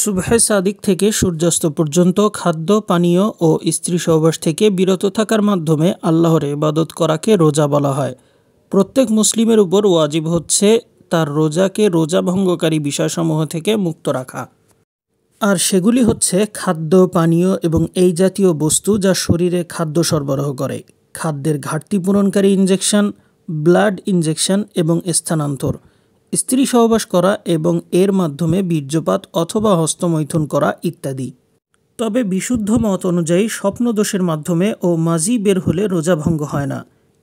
সুবহে সাদিক থেকে সূর্যাস্ত পর্যন্ত খাদ্য পানীয় ও স্ত্রী সহবাস থেকে বিরত থাকার মাধ্যমে আল্লাহর ইবাদত করাকে রোজা বলা হয় প্রত্যেক মুসলিমের উপর ওয়াজিব হচ্ছে তার রোজাকে রোজা ভঙ্গকারী বিষয়সমূহ থেকে মুক্ত রাখা আর সেগুলি হচ্ছে খাদ্য পানীয় এবং এই জাতীয় বস্তু যা শরীরে খাদ্য সরবরাহ করে খাদ্যের ঘাটতি পূরণকারী ইনজেকশন ব্লাড ইনজেকশন এবং স্থানান্তর স্ত্রী সহবাস করা এবং এর মাধ্যমে বীর্যপাত অথবা হস্তমৈথুন করা ইত্যাদি তবে বিশুদ্ধ মত অনুযায়ী স্বপ্নদোষের মাধ্যমে ও মাজি বের হলে রোজা ভঙ্গ হয় না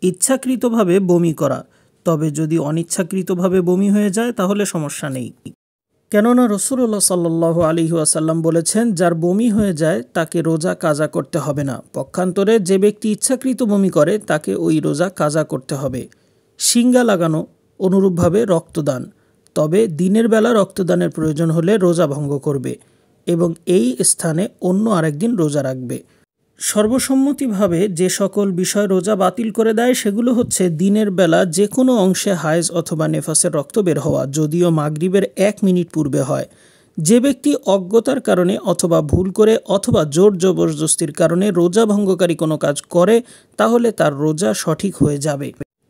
ইচ্ছাকৃতভাবে বমি করা তবে যদি অনিচ্ছাকৃতভাবে বমি হয়ে যায় তাহলে সমস্যা নেই কেননা রসুল্লাহ সাল্লাহ আলী আসাল্লাম বলেছেন যার বমি হয়ে যায় তাকে রোজা কাজা করতে হবে না পক্ষান্তরে যে ব্যক্তি ইচ্ছাকৃত বমি করে তাকে ওই রোজা কাজা করতে হবে শিঙ্গা লাগানো অনুরূপভাবে রক্তদান তবে দিনের বেলা রক্তদানের প্রয়োজন হলে রোজা ভঙ্গ করবে এবং এই স্থানে অন্য আরেকদিন রোজা রাখবে সর্বসম্মতিভাবে যে সকল বিষয় রোজা বাতিল করে দেয় সেগুলো হচ্ছে দিনের বেলা যে কোনো অংশে হায়েজ অথবা নেফাসের রক্ত বের হওয়া যদিও মাগরিবের এক মিনিট পূর্বে হয় যে ব্যক্তি অজ্ঞতার কারণে অথবা ভুল করে অথবা জোর জবরদস্তির কারণে রোজা ভঙ্গকারী কোনো কাজ করে তাহলে তার রোজা সঠিক হয়ে যাবে